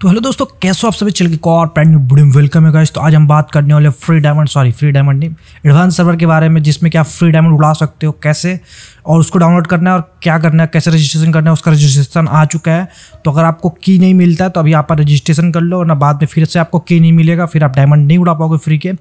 तो हेलो दोस्तों कैसे हो आप सभी चिल के पैंड बुडिंग न्यू वेलकम है गाइस तो आज हम बात करने वाले free diamond sorry free diamond नहीं एडवांस सर्वर के बारे में जिसमें कि आप फ्री डायमंड उड़ा सकते हो कैसे और उसको डाउनलोड करना है और क्या करना है कैसे रजिस्ट्रेशन करना है उसका रजिस्ट्रेशन आ चुका है तो अगर आपको की नहीं मिलता है तो अभी आप रजिस्ट्रेशन कर लो वरना बाद में फिर से आपको की नहीं मिलेगा फिर आप डायमंड नहीं उड़ा पाओगे फ्री के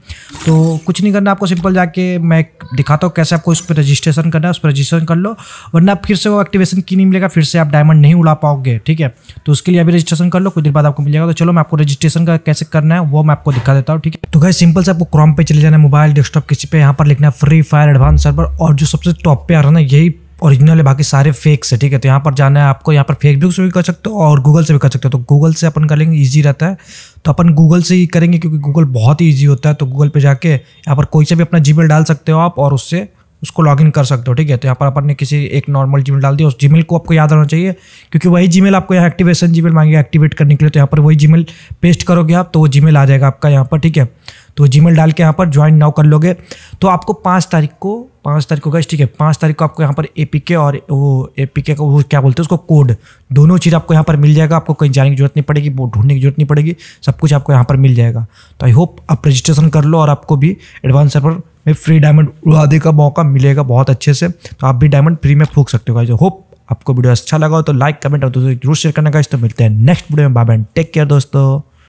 तो कुछ नहीं करना आपको सिंपल जाके मैं दिखाता हूँ कैसे आपको उस पर रजिस्ट्रेशन करना है उस पर रजिस्ट्रेशन कर लो वरना फिर से वो एक्टिवेशन की नहीं मिलेगा फिर से आप डायमंड नहीं उड़ा पाओगे ठीक है तो उसके लिए अभी रजिस्ट्रेशन कर लो कुछ देर बाद बाद आपको मिलेगा तो चलो मैं आपको रजिस्ट्रेशन का कैसे करना है वो मैं आपको दिखा देता हूँ ठीक है तो गए सिंपल से आपको क्रॉम पे चले जाना है मोबाइल डेस्कटॉप किसी पे यहाँ पर लिखना है फ्री फायर एडवांस सर्वर और जो सबसे टॉप पे आ रहा है ना यही ओरिजिनल है बाकी सारे फेक्स है ठीक है तो यहाँ पर जाना है आपको यहाँ पर फेसबुक से भी कर सकते हो और गूगल से भी कर सकते हो तो गूगल से अपन कर लेंगे ईजी रहता है तो अपन गूगल से ही करेंगे क्योंकि गूगल बहुत ही ईजी होता है तो गूगल पे जाके यहाँ पर कोई से भी अपना जी डाल सकते हो आप और उससे उसको लॉग इन कर सकते हो ठीक है तो यहाँ पर अपन ने किसी एक नॉर्मल जीमेल डाल दिया उस जीमेल को आपको याद रहना चाहिए क्योंकि वही जीमेल आपको यहाँ एक्टिवेशन जीमेल मांगेगा एक्टिवेट करने के लिए तो यहाँ पर वही जीमेल पेस्ट करोगे आप तो वो जीमेल आ जाएगा आपका यहाँ पर ठीक है तो जीमेल डाल के यहाँ पर ज्वाइन नाउ कर लोगे तो आपको पाँच तारीख को पाँच तारीख को गए ठीक है पाँच तारीख को आपको यहाँ पर ए और वो ए का वो क्या बोलते हैं उसको कोड दोनों चीज़ आपको यहाँ पर मिल जाएगा आपको कहीं जाने की जरूरत नहीं पड़ेगी वो ढूंढने की जरूरत नहीं पड़ेगी सब कुछ आपको यहाँ पर मिल जाएगा तो आई होप आप रजिस्ट्रेशन कर लो और आपको भी एडवांस सर्वर में फ्री डायमंड उड़ाने का मौका मिलेगा बहुत अच्छे से तो आप भी डायमंड फ्री में फूक सकते हो गाइस होप आपको वीडियो अच्छा लगा हो तो लाइक कमेंट और दोस्तों जरूर शेयर करना गाइस तो मिलते हैं नेक्स्ट वीडियो में बाय बाय टेक केयर दोस्तों